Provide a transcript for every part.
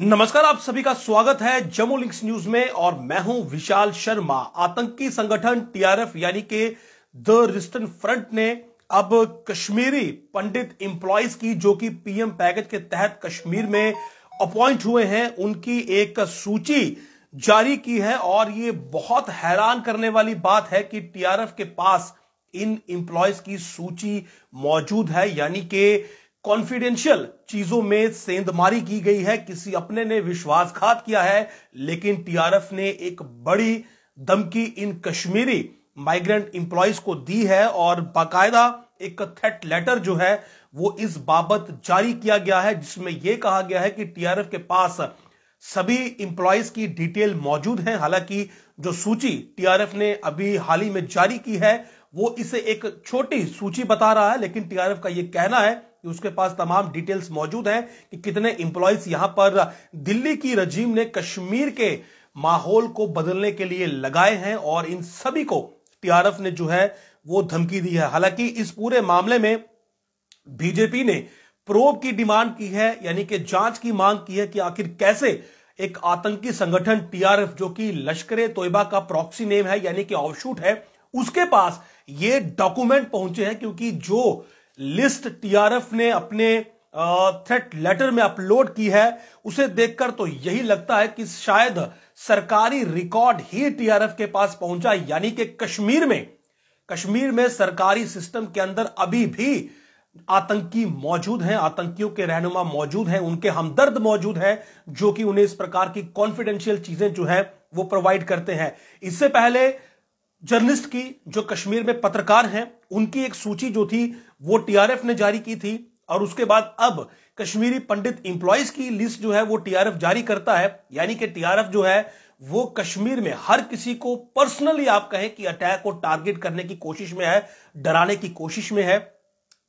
नमस्कार आप सभी का स्वागत है जम्मू लिंक्स न्यूज में और मैं हूं विशाल शर्मा आतंकी संगठन टीआरएफ यानी के द रिस्टन फ्रंट ने अब कश्मीरी पंडित इंप्लॉयज की जो कि पीएम पैकेज के तहत कश्मीर में अपॉइंट हुए हैं उनकी एक सूची जारी की है और ये बहुत हैरान करने वाली बात है कि टीआरएफ के पास इन इंप्लॉयज की सूची मौजूद है यानी कि कॉन्फिडेंशियल चीजों में सेंधमारी की गई है किसी अपने ने विश्वासघात किया है लेकिन टीआरएफ ने एक बड़ी धमकी इन कश्मीरी माइग्रेंट इंप्लॉयज को दी है और बाकायदा एक थ्रेट लेटर जो है वो इस बाबत जारी किया गया है जिसमें यह कहा गया है कि टीआरएफ के पास सभी इंप्लॉयज की डिटेल मौजूद है हालांकि जो सूची टीआरएफ ने अभी हाल ही में जारी की है वो इसे एक छोटी सूची बता रहा है लेकिन टीआरएफ का यह कहना है कि उसके पास तमाम डिटेल्स मौजूद हैं कि कितने इंप्लॉयज यहां पर दिल्ली की रजीम ने कश्मीर के माहौल को बदलने के लिए लगाए हैं और इन सभी को टीआरएफ ने जो है वो धमकी दी है हालांकि इस पूरे मामले में बीजेपी ने प्रोब की डिमांड की है यानी कि जांच की मांग की है कि आखिर कैसे एक आतंकी संगठन टीआरएफ जो कि लश्कर तोयबा का प्रॉक्सी नेम है यानी कि ऑफशूट है उसके पास ये डॉक्यूमेंट पहुंचे हैं क्योंकि जो लिस्ट टीआरएफ ने अपने थ्रेट लेटर में अपलोड की है उसे देखकर तो यही लगता है कि शायद सरकारी रिकॉर्ड ही टीआरएफ के पास पहुंचा यानी कि कश्मीर में कश्मीर में सरकारी सिस्टम के अंदर अभी भी आतंकी मौजूद हैं आतंकियों के रहनुमा मौजूद हैं उनके हमदर्द मौजूद हैं जो कि उन्हें इस प्रकार की कॉन्फिडेंशियल चीजें जो है वो प्रोवाइड करते हैं इससे पहले जर्नलिस्ट की जो कश्मीर में पत्रकार हैं उनकी एक सूची जो थी वो टीआरएफ ने जारी की थी और उसके बाद अब कश्मीरी पंडित इंप्लॉयज की लिस्ट जो है वो टीआरएफ जारी करता है यानी कि टीआरएफ जो है वो कश्मीर में हर किसी को पर्सनली आप कहें कि अटैक को टारगेट करने की कोशिश में है डराने की कोशिश में है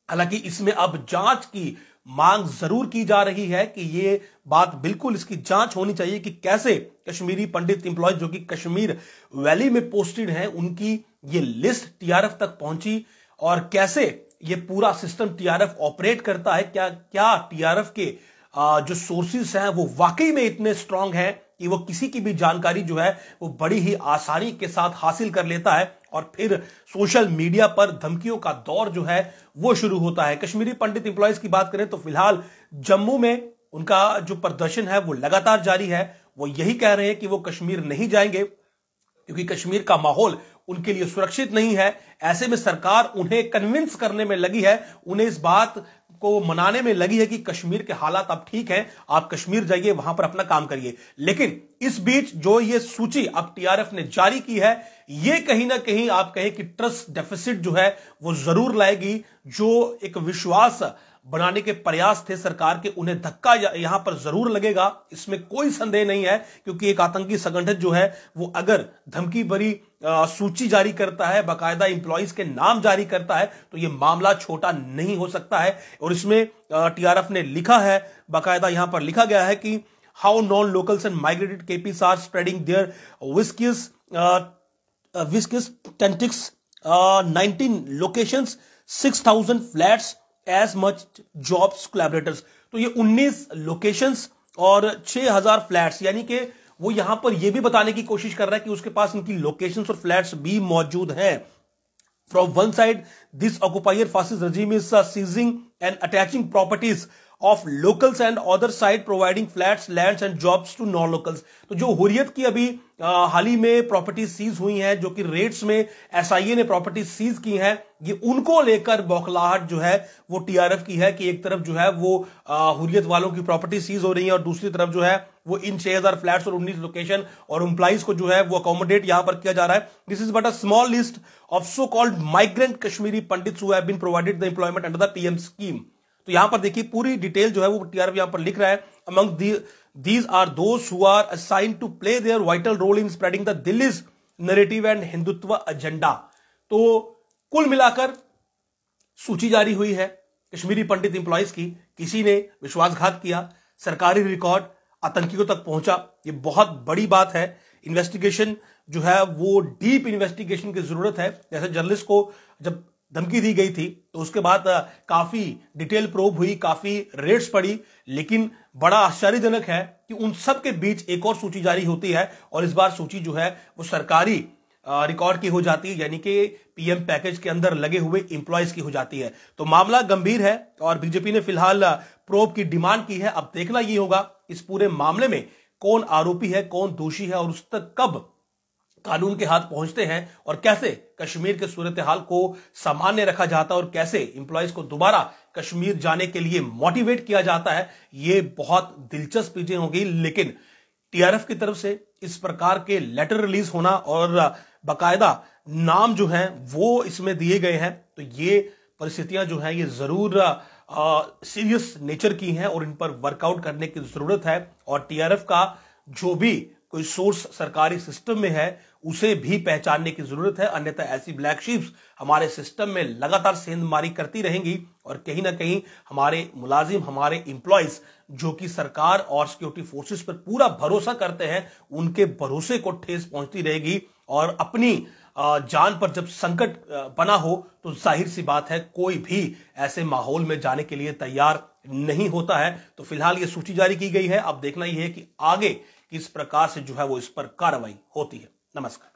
हालांकि इसमें अब जांच की मांग जरूर की जा रही है कि ये बात बिल्कुल इसकी जांच होनी चाहिए कि कैसे कश्मीरी पंडित इंप्लॉय जो कि कश्मीर वैली में पोस्टेड हैं उनकी ये लिस्ट टीआरएफ तक पहुंची और कैसे ये पूरा सिस्टम टीआरएफ ऑपरेट करता है क्या क्या टीआरएफ के जो सोर्सेस हैं वो वाकई में इतने स्ट्रांग हैं कि वो किसी की भी जानकारी जो है वो बड़ी ही आसानी के साथ हासिल कर लेता है और फिर सोशल मीडिया पर धमकियों का दौर जो है वो शुरू होता है कश्मीरी पंडित इंप्लॉयज की बात करें तो फिलहाल जम्मू में उनका जो प्रदर्शन है वो लगातार जारी है वो यही कह रहे हैं कि वो कश्मीर नहीं जाएंगे क्योंकि कश्मीर का माहौल उनके लिए सुरक्षित नहीं है ऐसे में सरकार उन्हें कन्विंस करने में लगी है उन्हें इस बात को मनाने में लगी है कि कश्मीर के हालात अब ठीक है आप कश्मीर जाइए वहां पर अपना काम करिए लेकिन इस बीच जो ये सूची अब टीआरएफ ने जारी की है ये कहीं ना कहीं आप कहें कि ट्रस्ट डेफिसिट जो है वो जरूर लाएगी जो एक विश्वास बनाने के प्रयास थे सरकार के उन्हें धक्का यहां पर जरूर लगेगा इसमें कोई संदेह नहीं है क्योंकि एक आतंकी संगठन जो है वो अगर धमकी भरी सूची जारी करता है बाकायदा इंप्लॉयज के नाम जारी करता है तो ये मामला छोटा नहीं हो सकता है और इसमें टीआरएफ ने लिखा है बाकायदा यहां पर लिखा गया है कि how non locals and migrated KPs are spreading their विस्किस विस्किस tentacles nineteen location six thousand flat as much jobs collaborators तो ये उन्नीस लोकेशंस और 6000 फ्लैट्स यानी कि वो यहां पर यह भी बताने की कोशिश कर रहा है कि उसके पास इनकी लोकेशन और फ्लैट्स भी मौजूद हैं from one side this occupier fascist regime is seizing and attaching properties of locals and other side providing flats lands and jobs to non locals तो जो हुरियत की अभी हाल ही में प्रॉपर्टी सीज हुई हैं जो कि रेट्स में एसआईए ने प्रॉपर्टी सीज की हैं ये उनको लेकर बौखलाहट जो है वो टीआरएफ की है कि एक तरफ जो है वो हुरियत वालों की प्रॉपर्टी सीज हो रही है और दूसरी तरफ जो है वो इन छह हजार फ्लैट्स और उन्नीस लोकेशन और एम्प्लाइज को जो है वो अकोमोडेट यहां पर किया जा रहा है this is but a small list of so called migrant Kashmiri Pandits who have been provided the employment under the PM scheme तो यहां पर देखिए पूरी डिटेल जो है वो टीआरपी यहां पर लिख रहा है among these are are who are assign to play their vital role in spreading the the narrative and Hindutva agenda तो कुल मिलाकर सूची जारी हुई है कश्मीरी पंडित इंप्लॉयज की किसी ने विश्वासघात किया सरकारी रिकॉर्ड आतंकियों तक पहुंचा ये बहुत बड़ी बात है इन्वेस्टिगेशन जो है वो डीप इन्वेस्टिगेशन की जरूरत है जैसे जर्नलिस्ट को जब धमकी दी गई थी तो उसके बाद काफी डिटेल प्रोब हुई काफी रेट्स पड़ी लेकिन बड़ा आश्चर्यजनक है कि उन सब के बीच एक और सूची जारी होती है और इस बार सूची जो है वो सरकारी रिकॉर्ड की हो जाती है यानी कि पीएम पैकेज के अंदर लगे हुए इंप्लॉयज की हो जाती है तो मामला गंभीर है और बीजेपी ने फिलहाल प्रोब की डिमांड की है अब देखना ये होगा इस पूरे मामले में कौन आरोपी है कौन दोषी है और उस तक कब कानून के हाथ पहुंचते हैं और कैसे कश्मीर के सूरत हाल को सामान्य रखा जाता है और कैसे इंप्लॉयज को दोबारा कश्मीर जाने के लिए मोटिवेट किया जाता है ये बहुत दिलचस्प चीजें होगी लेकिन टीआरएफ की तरफ से इस प्रकार के लेटर रिलीज होना और बाकायदा नाम जो है वो इसमें दिए गए हैं तो ये परिस्थितियां जो है ये जरूर सीरियस नेचर की हैं और इन पर वर्कआउट करने की जरूरत है और टीआरएफ का जो भी कोई सोर्स सरकारी सिस्टम में है उसे भी पहचानने की जरूरत है अन्यथा ऐसी ब्लैक शीप्स हमारे सिस्टम में लगातार सेंधमारी करती रहेंगी और कहीं ना कहीं हमारे मुलाजिम हमारे इंप्लॉयज जो कि सरकार और सिक्योरिटी फोर्सेस पर पूरा भरोसा करते हैं उनके भरोसे को ठेस पहुंचती रहेगी और अपनी जान पर जब संकट बना हो तो जाहिर सी बात है कोई भी ऐसे माहौल में जाने के लिए तैयार नहीं होता है तो फिलहाल ये सूची जारी की गई है अब देखना ही है कि आगे किस प्रकार से जो है वो इस पर कार्रवाई होती है नमस्कार